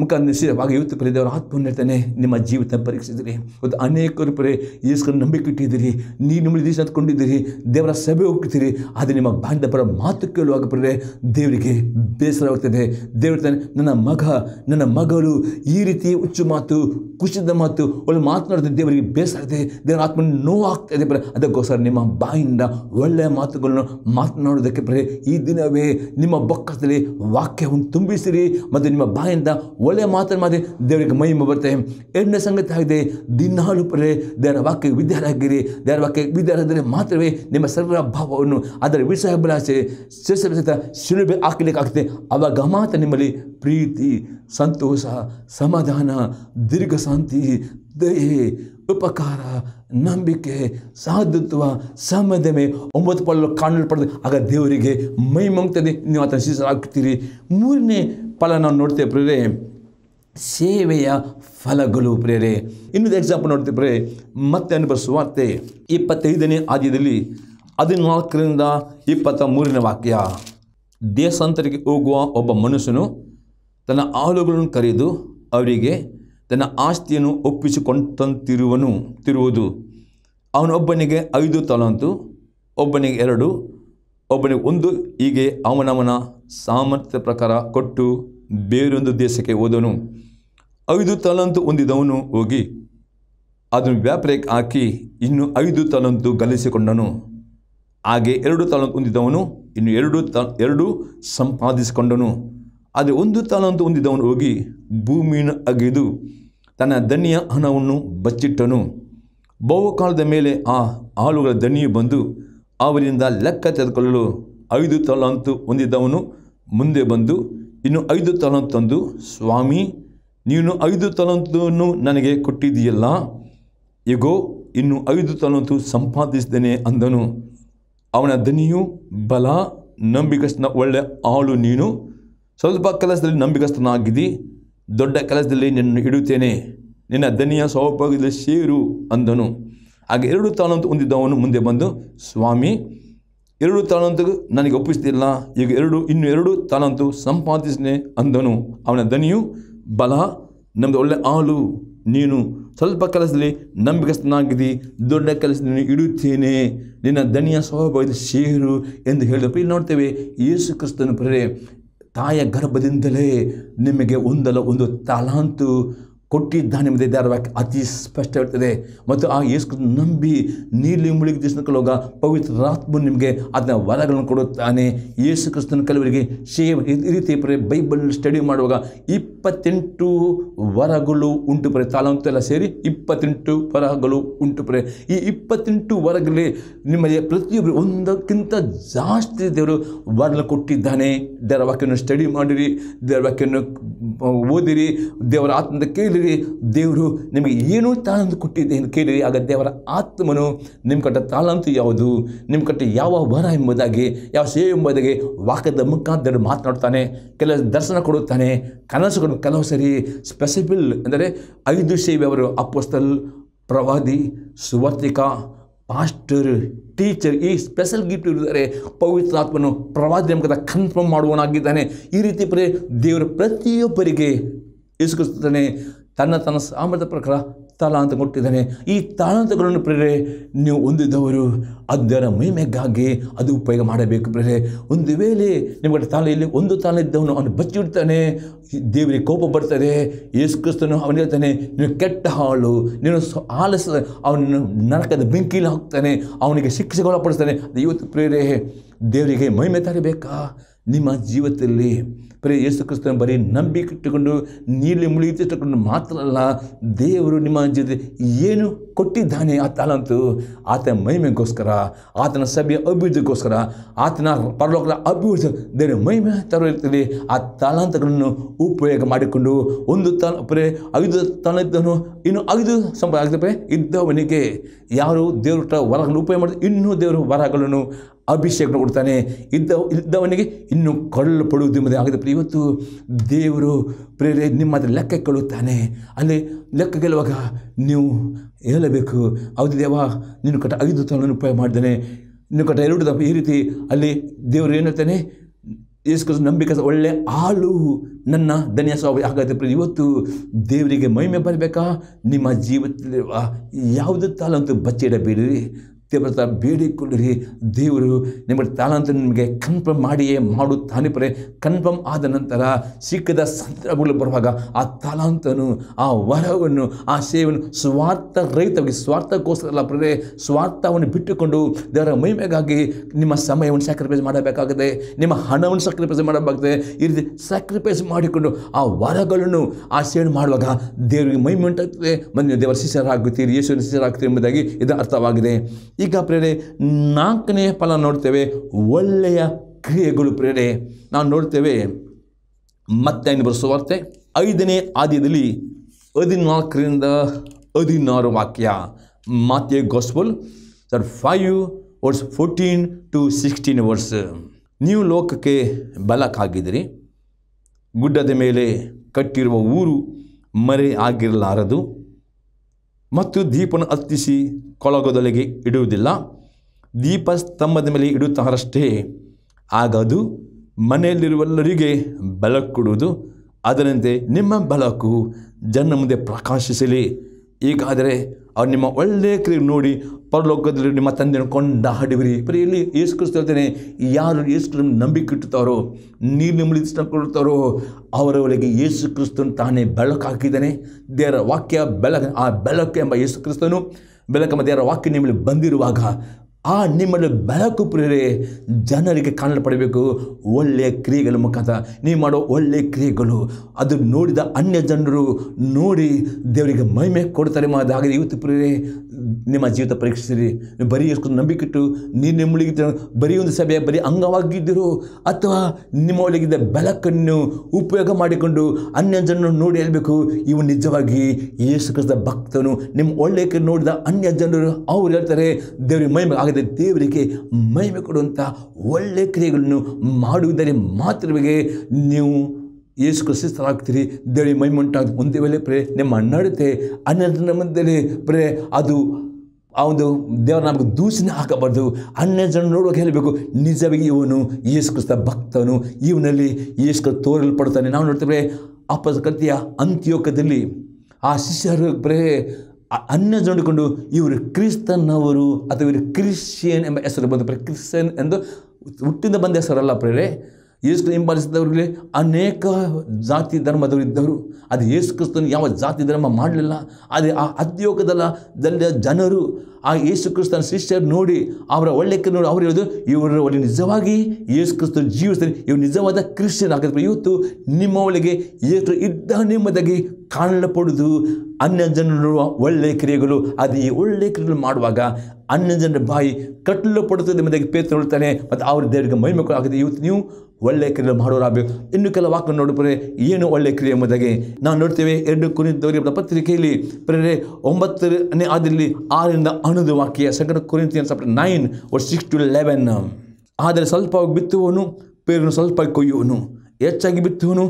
ಮುಖ ನಿಶ್ಚಿತವಾಗಿ ಇವತ್ತು ಪರಿ ದೇವರ ನೀಡ್ತಾನೆ ನಿಮ್ಮ ಜೀವಿತ ಪರೀಕ್ಷಿಸಿದಿರಿ ಒಂದು ಅನೇಕರು ಪರೇ ಈಸ್ಕೊಂಡು ನಂಬಿಕೆ ಇಟ್ಟಿದ್ದೀರಿ ನೀವು ನಿಮ್ಮಲ್ಲಿ ದೇಶ ಹತ್ಕೊಂಡಿದ್ದೀರಿ ದೇವರ ಸಭೆ ಹೋಗ್ತೀರಿ ಆದರೆ ನಿಮ್ಮ ಬಾಂಧ ಪರ ಮಾತು ಕೇಳುವಾಗ ಪ್ರೇ ದೇವರಿಗೆ ಬೇಸರವಾಗ್ತದೆ ದೇವರ್ತಾನೆ ನನ್ನ ಮಗ ನನ್ನ ಮಗಳು ಈ ರೀತಿ ಹುಚ್ಚು ಮಾತು ಖುಷಿದ ಮಾತು ಒಳ್ಳೆ ಮಾತನಾಡ್ತದೆ ದೇವರಿಗೆ ಬೇಸರ ಆಗ್ತದೆ ದೇವರ ಆತ್ಮ ಆಗ್ತದೆ ಪರ ಅದಕ್ಕೋಸ್ಕರ ನಿಮ್ಮ ಬಾಯಿಂದ ಒಳ್ಳೆಯ ಮಾತುಗಳನ್ನು ಮಾತನಾಡೋದಕ್ಕೆ ಪ್ರೇ ಈ ದಿನವೇ ನಿಮ್ಮ ಬೊಕ್ಕದಲ್ಲಿ ವಾಕ್ಯವನ್ನು ತುಂಬಿಸಿರಿ ಮತ್ತು ನಿಮ್ಮ ಬಾಯಿಂದ ಒಳ್ಳೆಯ ಮಾತನ್ನು ಮಾಡಿ ದೇವರಿಗೆ ಮಹಿಮೆ ಬರುತ್ತೆ ಎರಡನೇ ಸಂಗತಿ ಆಗಿದೆ ದಿನಾಲು ಪರೇ ದೇವರ ವಾಕ್ಯ ವಿದ್ಯಾರಾಗಿರಿ ದೇವರ ವಾಕ್ಯ ವಿದ್ಯಾರಾದರೆ ಮಾತ್ರವೇ ನಿಮ್ಮ ಸರ್ವರ ಭಾವವನ್ನು ಅದರ ವಿಷಾಭಿಲಾಷೆ ಸಹಿತ ಶಿಲುಬೆ ಹಾಕಲಿಕ್ಕಾಗ್ತದೆ ಆವಾಗ ಮಾತ್ರ ನಿಮ್ಮಲ್ಲಿ ಪ್ರೀತಿ ಸಂತೋಷ ಸಮಾಧಾನ ದೀರ್ಘ ಶಾಂತಿ ದಯೆ ಉಪಕಾರ ನಂಬಿಕೆ ಸಾಧುತ್ವ ಸಮದಮೆ ಒಂಬತ್ತು ಪಾಲು ಕಾಣಲ್ಪಡದೆ ಆಗ ದೇವರಿಗೆ ಮೈ ಮಂಗ್ತದೆ ನೀವು ಆತನ ಶಿಸ್ತಾಗ್ತೀರಿ ಮೂರನೇ ಫಲ ನಾವು ನೋಡ್ತೇವೆ ಪ್ರೇರೆ ಸೇವೆಯ ಫಲಗಳು ಪ್ರೇರೆ ಇನ್ನೊಂದು ಎಕ್ಸಾಂಪಲ್ ನೋಡ್ತೀವಿ ಪ್ರೇ ಮತ್ತೆ ಅನುಭವಿಸುವ ಇಪ್ಪತ್ತೈದನೇ ಆದ್ಯದಲ್ಲಿ ಹದಿನಾಲ್ಕರಿಂದ ಇಪ್ಪತ್ತ ಮೂರನೇ ವಾಕ್ಯ ದೇಶಾಂತರಿಗೆ ಹೋಗುವ ಒಬ್ಬ ಮನುಷ್ಯನು ತನ್ನ ಆಳುಗಳನ್ನು ಕರೆದು ಅವರಿಗೆ ತನ್ನ ಆಸ್ತಿಯನ್ನು ಒಪ್ಪಿಸಿಕೊಂಡಂತಿರುವನು ತಿರುವುದು ಅವನೊಬ್ಬನಿಗೆ ಐದು ತಲಂತು ಒಬ್ಬನಿಗೆ ಎರಡು ಒಬ್ಬನಿಗೆ ಒಂದು ಹೀಗೆ ಅವನವನ ಸಾಮರ್ಥ್ಯ ಪ್ರಕಾರ ಕೊಟ್ಟು ಬೇರೊಂದು ದೇಶಕ್ಕೆ ಹೋದನು ಐದು ತಲಂತು ಹೊಂದಿದವನು ಹೋಗಿ ಅದನ್ನು ವ್ಯಾಪಾರಕ್ಕೆ ಹಾಕಿ ಇನ್ನು ಐದು ತಲಂತು ಗಳಿಸಿಕೊಂಡನು ಹಾಗೆ ಎರಡು ತಲಂತು ಹೊಂದಿದವನು ಇನ್ನು ಎರಡು ತ ಎರಡು ಸಂಪಾದಿಸಿಕೊಂಡನು ಆದರೆ ಒಂದು ತಲಂತು ಹೊಂದಿದವನು ಹೋಗಿ ಭೂಮಿಯನ್ನು ಅಗೆದು ತನ್ನ ದನಿಯ ಹಣವನ್ನು ಬಚ್ಚಿಟ್ಟನು ಬಹುಕಾಲದ ಮೇಲೆ ಆ ಆಳುಗಳ ದಣಿಯು ಬಂದು ಅವರಿಂದ ಲೆಕ್ಕ ತೆಗೆದುಕೊಳ್ಳಲು ಐದು ತಲಂತು ಹೊಂದಿದವನು ಮುಂದೆ ಬಂದು ಇನ್ನು ಐದು ತಲಂತಂದು ಸ್ವಾಮಿ ನೀನು ಐದು ತಲಂತನ್ನು ನನಗೆ ಕೊಟ್ಟಿದೆಯಲ್ಲ ಈಗೋ ಇನ್ನು ಐದು ತಲಂತು ಸಂಪಾದಿಸಿದ್ದೇನೆ ಅಂದನು ಅವನ ದನಿಯು ಬಲ ನಂಬಿಕಸ್ತನ ಒಳ್ಳೆಯ ಆಳು ನೀನು ಸ್ವಲ್ಪ ಕೆಲಸದಲ್ಲಿ ನಂಬಿಕಸ್ತನಾಗಿದ್ದಿ ದೊಡ್ಡ ಕೆಲಸದಲ್ಲಿ ನಿನ್ನ ಇಡುತ್ತೇನೆ ನಿನ್ನ ದನಿಯ ಸ್ವಭಾವದಲ್ಲಿ ಸೇರು ಅಂದನು ಹಾಗೆ ಎರಡು ತಾಲಂತು ಹೊಂದಿದ್ದವನು ಮುಂದೆ ಬಂದು ಸ್ವಾಮಿ ಎರಡು ತಾಳಂತು ನನಗೆ ಒಪ್ಪಿಸ್ತಿಲ್ಲ ಈಗ ಎರಡು ಇನ್ನು ಎರಡು ತಾಲಂತು ಸಂಪಾದಿಸನೆ ಅಂದನು ಅವನ ದನಿಯು ಬಲ ನಮ್ಮದು ಒಳ್ಳೆ ಆಳು ನೀನು ಸ್ವಲ್ಪ ಕೆಲಸದಲ್ಲಿ ನಂಬಿಕೆಸ್ತನಾಗಿದ್ದಿ ದೊಡ್ಡ ಕೆಲಸ ನೀನು ಇಡುತ್ತೇನೆ ನಿನ್ನ ದನಿಯ ಸ್ವಭಾವದ ಸೇರು ಎಂದು ಹೇಳಿದಪ್ಪ ಇಲ್ಲಿ ನೋಡ್ತೇವೆ ಯೇಸು ಕ್ರಿಸ್ತನು ಪ್ರೇ ತಾಯ ಗರ್ಭದಿಂದಲೇ ನಿಮಗೆ ಒಂದಲ್ಲ ಒಂದು ತಾಲಂತು ಕೊಟ್ಟಿದ್ದಾನೆ ನಿಮಗೆ ವಾಕ್ಯ ಅತಿ ಸ್ಪಷ್ಟ ಮತ್ತು ಆ ಯೇಸು ನಂಬಿ ನೀಲಿ ಮುಳುಗಿ ಪವಿತ್ರ ಪವಿತ್ರಾತ್ಮ ನಿಮಗೆ ಅದನ್ನ ವರಗಳನ್ನು ಕೊಡುತ್ತಾನೆ ಯೇಸು ಕ್ರಿಸ್ತನ ಕೆಲವರಿಗೆ ಶೇವ್ ಈ ರೀತಿ ಬೈಬಲ್ ಸ್ಟಡಿ ಮಾಡುವಾಗ ಇಪ್ಪತ್ತೆಂಟು ವರಗಳು ಉಂಟು ಪರೆ ತಾಲಂತೆಲ್ಲ ಸೇರಿ ಇಪ್ಪತ್ತೆಂಟು ವರಗಳು ಉಂಟು ಪರೆ ಈ ಇಪ್ಪತ್ತೆಂಟು ವರಗಳಲ್ಲಿ ನಿಮಗೆ ಪ್ರತಿಯೊಬ್ಬರು ಒಂದಕ್ಕಿಂತ ಜಾಸ್ತಿ ದೇವರು ವರಗಳನ್ನು ಕೊಟ್ಟಿದ್ದಾನೆ ದೇವರ ವಾಕ್ಯವನ್ನು ಸ್ಟಡಿ ಮಾಡಿರಿ ದೇವರ ವಾಕ್ಯವನ್ನು ಓದಿರಿ ದೇವರ ಆತ್ಮದ ಕೇಳಿ ಕೇಳಿರಿ ದೇವರು ನಿಮಗೆ ಏನು ತಾಳಂತು ಕೊಟ್ಟಿದೆ ಎಂದು ಕೇಳಿರಿ ಆಗ ದೇವರ ಆತ್ಮನು ನಿಮ್ಮ ಕಟ್ಟ ತಾಳಂತು ಯಾವುದು ನಿಮ್ಮ ಕಟ್ಟ ಯಾವ ವರ ಎಂಬುದಾಗಿ ಯಾವ ಸೇವೆ ಎಂಬುದಾಗಿ ವಾಕ್ಯದ ಮುಖಾಂತರ ಮಾತನಾಡುತ್ತಾನೆ ಕೆಲ ದರ್ಶನ ಕೊಡುತ್ತಾನೆ ಕನಸುಗಳು ಕೆಲವು ಸರಿ ಸ್ಪೆಸಿಫಿಲ್ ಅಂದರೆ ಐದು ಸೇವೆ ಅವರು ಅಪ್ಪಸ್ತಲ್ ಪ್ರವಾದಿ ಸುವರ್ತಿಕ ಪಾಸ್ಟರ್ ಟೀಚರ್ ಈ ಸ್ಪೆಷಲ್ ಗಿಫ್ಟ್ ಇರುತ್ತಾರೆ ಪವಿತ್ರಾತ್ಮನು ಪ್ರವಾದಿ ನಮ್ಗೆ ಕನ್ಫರ್ಮ್ ಮಾಡುವನಾಗಿದ್ದಾನೆ ಈ ರೀತಿ ಪ್ರೇ ದೇವರ ಪ್ರತಿಯೊಬ್ಬರಿಗೆ ಇಸ್ಕಿಸ್ತಾನೆ ತನ್ನ ತನ್ನ ಸಾಮರ್ಥ್ಯ ಪ್ರಕಾರ ತಲಾಂತ ಕೊಟ್ಟಿದ್ದಾನೆ ಈ ತಾಳಾಂತಗಳನ್ನು ಪ್ರೇರೆ ನೀವು ಹೊಂದಿದ್ದವರು ಅದರ ಮಹಿಮೆಗಾಗಿ ಅದು ಉಪಯೋಗ ಮಾಡಬೇಕು ಪ್ರೇರೆ ಒಂದು ವೇಳೆ ನಿಮಗೆ ತಾಲೆಯಲ್ಲಿ ಒಂದು ತಾಳ ಇದ್ದವನು ಅವನು ಬಚ್ಚಿಡ್ತಾನೆ ದೇವರಿಗೆ ಕೋಪ ಬರ್ತದೆ ಯೇಸು ಅವನು ಹೇಳ್ತಾನೆ ನೀನು ಕೆಟ್ಟ ಹಾಳು ನೀನು ಆಲಸ ಅವನು ನರಕದ ಬೆಂಕಿಲಿ ಹಾಕ್ತಾನೆ ಅವನಿಗೆ ಶಿಕ್ಷೆಗೆ ಒಳಪಡಿಸ್ತಾನೆ ಇವತ್ತು ಪ್ರೇರೆ ದೇವರಿಗೆ ಮಹಿಮೆ ತರಬೇಕಾ ನಿಮ್ಮ ಜೀವಿತದಲ್ಲಿ ಬರೀ ಯೇಸು ಕ್ರಿಸ್ತನ ಬರೀ ನಂಬಿಕೆ ಇಟ್ಟುಕೊಂಡು ನೀಲಿ ಮುಳುಗಿಟ್ಟಿಕೊಂಡು ಮಾತ್ರ ಅಲ್ಲ ದೇವರು ನಿಮ್ಮ ಜೊತೆ ಏನು ಕೊಟ್ಟಿದ್ದಾನೆ ಆ ತಾಲಂತು ಆತನ ಮಹಿಮೆಗೋಸ್ಕರ ಆತನ ಸಭೆಯ ಅಭಿವೃದ್ಧಿಗೋಸ್ಕರ ಆತನ ಪರಲೋಕದ ಅಭಿವೃದ್ಧಿ ದೇವರ ಮಹಿಮೆ ತರೋ ಇರ್ತದೆ ಆ ತಾಲಾಂತಗಳನ್ನು ಉಪಯೋಗ ಮಾಡಿಕೊಂಡು ಒಂದು ತಾಲ ಪ್ರೇ ಐದು ತಾಲ ಇನ್ನು ಐದು ಆಗ್ತದೆ ಇದ್ದವನಿಗೆ ಯಾರು ದೇವರ ಹೊರಗಳನ್ನು ಉಪಯೋಗ ಮಾಡಿದ ಇನ್ನೂ ದೇವರು ಹೊರಗಳನ್ನು ಅಭಿಷೇಕ ಕೊಡ್ತಾನೆ ಇದ್ದ ಇದ್ದವನಿಗೆ ಇನ್ನೂ ಕಳ್ಳು ಪಡುವುದೆಂಬುದೇ ಪ್ರಿಯ ಇವತ್ತು ದೇವರು ಪ್ರೇರೆ ನಿಮ್ಮ ಹತ್ರ ಲೆಕ್ಕ ಕೇಳುತ್ತಾನೆ ಅಲ್ಲಿ ಲೆಕ್ಕ ಗೆಲ್ಲುವಾಗ ನೀವು ಹೇಳಬೇಕು ಹೌದು ದೇವ ನೀನು ಕಟ್ಟ ಐದು ತನ ಉಪಾಯ ಮಾಡಿದ್ದಾನೆ ನೀನು ಕಟ್ಟ ಎರಡು ದಪ್ಪ ಈ ರೀತಿ ಅಲ್ಲಿ ದೇವರು ಏನು ಹೇಳ್ತಾನೆ ಏಸ್ಕೋಸ್ ನಂಬಿಕೆ ಒಳ್ಳೆ ಆಳು ನನ್ನ ಧನ್ಯ ಸ್ವಾಮಿ ಪ್ರಿಯ ಇವತ್ತು ದೇವರಿಗೆ ಮಹಿಮೆ ಬರಬೇಕಾ ನಿಮ್ಮ ಜೀವದಲ್ಲಿ ಯಾವುದು ತಾಲಂತೂ ಬಚ್ಚಿಡಬೇಡಿರಿ ದೇವರ ಬೇಡಿಕೊಳ್ಳಿರಿ ದೇವರು ನಿಮ್ಮ ತಾಲಾಂತನು ನಿಮಗೆ ಕನ್ಫರ್ಮ್ ಮಾಡಿಯೇ ಮಾಡುತ್ತಾನೆ ಪರೇ ಕನ್ಫರ್ಮ್ ಆದ ನಂತರ ಸಿಕ್ಕದ ಸಂದರ್ಭಗಳು ಬರುವಾಗ ಆ ತಾಲಾಂತನು ಆ ವರವನ್ನು ಆ ಸೇವೆಯನ್ನು ಸ್ವಾರ್ಥ ರಹಿತವಾಗಿ ಸ್ವಾರ್ಥಕ್ಕೋಸ್ಕರಲ್ಲ ಪರೇ ಸ್ವಾರ್ಥವನ್ನು ಬಿಟ್ಟುಕೊಂಡು ದೇವರ ಮಹಿಮೆಗಾಗಿ ನಿಮ್ಮ ಸಮಯವನ್ನು ಸ್ಯಾಕ್ರಿಫೈಸ್ ಮಾಡಬೇಕಾಗುತ್ತೆ ನಿಮ್ಮ ಹಣವನ್ನು ಸ್ಯಾಕ್ರಿಫೈಸ್ ಮಾಡಬೇಕಾಗುತ್ತೆ ಈ ರೀತಿ ಸ್ಯಾಕ್ರಿಫೈಸ್ ಮಾಡಿಕೊಂಡು ಆ ವರಗಳನ್ನು ಆ ಸೇವೆ ಮಾಡುವಾಗ ದೇವರಿಗೆ ಮೈ ಮತ್ತು ನೀವು ದೇವರ ಶಿಷ್ಯರಾಗುತ್ತೀರಿ ಯೇಸುವಿನ ಶಿಷ್ಯರಾಗ್ತೀರಿ ಎಂಬುದಾಗಿ ಇದು ಅರ್ಥವಾಗಿದೆ ಈಗ ಪ್ರೇರೆ ನಾಲ್ಕನೇ ಫಲ ನೋಡ್ತೇವೆ ಒಳ್ಳೆಯ ಕ್ರಿಯೆಗಳು ಪ್ರೇರೆ ನಾವು ನೋಡ್ತೇವೆ ಮತ್ತೆ ಬರೆಸುವಾರ್ತೆ ಐದನೇ ಆದ್ಯದಲ್ಲಿ ಹದಿನಾಲ್ಕರಿಂದ ಹದಿನಾರು ವಾಕ್ಯ ಮಾತೆ ಗೋಸ್ಬಲ್ ಸರ್ five verse fourteen to sixteen verse ನೀವು ಲೋಕಕ್ಕೆ ಬಲಕ್ಕಾಗಿದ್ದೀರಿ ಗುಡ್ಡದ ಮೇಲೆ ಕಟ್ಟಿರುವ ಊರು ಮರೆ ಆಗಿರಲಾರದು ಮತ್ತು ದೀಪನ ಅತ್ತಿಸಿ ಕೊಳಗದೊಳಗೆ ಇಡುವುದಿಲ್ಲ ದೀಪ ಸ್ತಂಭದ ಮೇಲೆ ಇಡುತ್ತಾರಷ್ಟೇ ಆಗ ಅದು ಮನೆಯಲ್ಲಿರುವಲ್ಲರಿಗೆ ಬೆಳಕು ಕೊಡುವುದು ಅದರಂತೆ ನಿಮ್ಮ ಬೆಳಕು ಜನ ಮುಂದೆ ಪ್ರಕಾಶಿಸಲಿ ಈಗಾದರೆ ಅವ್ರು ನಿಮ್ಮ ಒಳ್ಳೆಯ ಕ್ರಿಯೆ ನೋಡಿ ಪರಲೋಕದಲ್ಲಿ ನಿಮ್ಮ ತಂದೆಯನ್ನು ಕೊಂಡ ಹಾಡಿವಿರಿ ಬರೀ ಯೇಸು ಕ್ರಿಸ್ತು ಹೇಳ್ತೇನೆ ಯಾರು ಯೇಸು ಕ್ರಿಸ್ತನ ನಂಬಿಕೆ ಇಟ್ಟುತ್ತಾರೋ ನೀರು ನಿಮ್ಮಲ್ಲಿ ಇಷ್ಟಪಡುತ್ತಾರೋ ಅವರೊಳಗೆ ಯೇಸು ಕ್ರಿಸ್ತನು ತಾನೇ ಬೆಳಕು ಹಾಕಿದ್ದಾನೆ ದೇವರ ವಾಕ್ಯ ಬೆಳಕ ಆ ಬೆಳಕು ಎಂಬ ಯೇಸು ಕ್ರಿಸ್ತನು ಬೆಳಕೆಂಬ ದೇವರ ವಾಕ್ಯ ನಿಮ್ಮಲ್ಲಿ ಬಂದಿರುವಾಗ ಆ ನಿಮ್ಮಲ್ಲಿ ಬೆಳಕು ಪ್ರೇರೆ ಜನರಿಗೆ ಕಾಣಲ್ಪಡಬೇಕು ಒಳ್ಳೆಯ ಕ್ರಿಯೆಗಳ ಮುಖಾಂತರ ನೀವು ಮಾಡೋ ಒಳ್ಳೆಯ ಕ್ರಿಯೆಗಳು ಅದು ನೋಡಿದ ಅನ್ಯ ಜನರು ನೋಡಿ ದೇವರಿಗೆ ಮಹಿಮೆ ಕೊಡ್ತಾರೆ ಹಾಗೆ ಇವತ್ತು ಪ್ರೇರೆ ನಿಮ್ಮ ಜೀವಿತ ಪರೀಕ್ಷಿಸಿರಿ ಬರೀ ಎಷ್ಟು ಇಟ್ಟು ನೀನು ನಿಮ್ಮೊಳಗಿದ್ದ ಬರೀ ಒಂದು ಸಭೆ ಬರೀ ಅಂಗವಾಗಿದ್ದರು ಅಥವಾ ನಿಮ್ಮ ಒಳಗಿದ್ದ ಬೆಳಕನ್ನು ಉಪಯೋಗ ಮಾಡಿಕೊಂಡು ಅನ್ಯ ಜನರು ನೋಡಿ ಹೇಳಬೇಕು ಇವು ನಿಜವಾಗಿ ಯೇಸು ಕ್ರಿಸ್ತ ಭಕ್ತನು ನಿಮ್ಮ ಒಳ್ಳೆಯಕ್ಕೆ ನೋಡಿದ ಅನ್ಯ ಜನರು ಅವ್ರು ಹೇಳ್ತಾರೆ ದೇವರಿಗೆ ಮಹಿಮೆ ಆಗದೆ ದೇವರಿಗೆ ಮಹಿಮೆ ಕೊಡುವಂಥ ಒಳ್ಳೆ ಕ್ರಿಯೆಗಳನ್ನು ಮಾಡುವುದರಲ್ಲಿ ಮಾತ್ರವೇ ನೀವು ಯೇಸು ಕ್ರಿಸ್ತರಾಗ್ತೀರಿ ದೇವಿ ಮೈಮುಂಟಾಗ ಮುಂದೆ ವೇಳೆ ಪ್ರೇ ನಿಮ್ಮ ನಡುತ್ತೆ ಅಣ್ಣ ಮಧ್ಯದಲ್ಲಿ ಪ್ರೇ ಅದು ಆ ಒಂದು ದೇವರ ನಮಗೆ ದೂಷಣೆ ಹಾಕಬಾರ್ದು ಅನ್ಯ ಜನ ನೋಡುವಾಗ ಹೇಳಬೇಕು ನಿಜವಾಗಿ ಇವನು ಯೇಸು ಕ್ರಿಸ್ತ ಭಕ್ತನು ಇವನಲ್ಲಿ ಯೇಸು ಕ್ರಿಸ್ತ ತೋರಲ್ಪಡ್ತಾನೆ ನಾವು ನೋಡ್ತೇವೆ ಕತ್ತಿಯ ಅಂತ್ಯೋಕದಲ್ಲಿ ಆ ಶಿಷ್ಯರು ಪ್ರೇ ಅನ್ನ ಜೋಡಿಕೊಂಡು ಇವರು ಕ್ರಿಸ್ತನವರು ಅಥವಾ ಇವರು ಕ್ರಿಶ್ಚಿಯನ್ ಎಂಬ ಹೆಸರು ಬಂದು ಕ್ರಿಶ್ಚಿಯನ್ ಎಂದು ಹುಟ್ಟಿಂದ ಬಂದ ಹೆಸರಲ್ಲ ಪ್ರೇರೆ ಯೇಸು ಹಿಂಬಾಲಿಸಿದವರಲ್ಲಿ ಅನೇಕ ಜಾತಿ ಧರ್ಮದವರು ಇದ್ದವರು ಅದು ಯೇಸು ಕ್ರಿಸ್ತನ ಯಾವ ಜಾತಿ ಧರ್ಮ ಮಾಡಲಿಲ್ಲ ಆದರೆ ಆ ಅದ್ಯೋಗದಲ್ಲ ಜನರು ಆ ಯೇಸು ಕ್ರಿಸ್ತನ ಶಿಷ್ಯರು ನೋಡಿ ಅವರ ಒಳ್ಳೆಕ್ಕೆ ನೋಡಿ ಅವರು ಹೇಳೋದು ಇವರ ಒಳ್ಳೆ ನಿಜವಾಗಿ ಯೇಸು ಕ್ರಿಸ್ತನ ಜೀವಿಸ್ತಾರೆ ಇವರು ನಿಜವಾದ ಕ್ರಿಶ್ಚಿಯನ್ ಆಗುತ್ತೆ ಇವತ್ತು ನಿಮ್ಮ ಒಳಗೆ ಇದ್ದ ನಿಮ್ಮದಾಗಿ ಕಾಣಲ್ಪಡುದು ಅನ್ಯ ಜನರು ಒಳ್ಳೆಯ ಕ್ರಿಯೆಗಳು ಅದು ಈ ಒಳ್ಳೆಯ ಕ್ರಿಯೆಗಳು ಮಾಡುವಾಗ ಅನ್ಯ ಜನರ ಬಾಯಿ ಕಟ್ಟಲು ಪಡುತ್ತದೆ ನಿಮ್ಮದಾಗಿ ಪೇತ್ರ ಮತ್ತು ಅವ್ರ ದೇವರಿಗೆ ಮೈಮಕ್ಕಳು ಆಗುತ್ತೆ ಇವತ್ತು ನೀವು ಒಳ್ಳೆಯ ಕ್ರಿಯೆ ಮಾಡೋರಾಗಬೇಕು ಇನ್ನು ಕೆಲವು ವಾಕ್ಯ ನೋಡಿದ್ರೆ ಏನು ಒಳ್ಳೆಯ ಕ್ರಿಯೆ ಎಂಬುದಾಗಿ ನಾವು ನೋಡ್ತೇವೆ ಎರಡು ಕುರಿತವರಿಗೆ ಪತ್ರಿಕೆಯಲ್ಲಿ ಪ್ರೇರೆ ಒಂಬತ್ತನೇ ಆದಲ್ಲಿ ಆರಿಂದ ಅಣದು ವಾಕ್ಯ ಸೆಕೆಂಡ್ ಕುರಿತ ನೈನ್ ಒಟ್ ಸಿಕ್ಸ್ ಟು ಲೆವೆನ್ ಆದರೆ ಸ್ವಲ್ಪ ಬಿತ್ತುವನು ಪೇರನ್ನು ಸ್ವಲ್ಪ ಕೊಯ್ಯುವನು ಹೆಚ್ಚಾಗಿ ಬಿತ್ತುವನು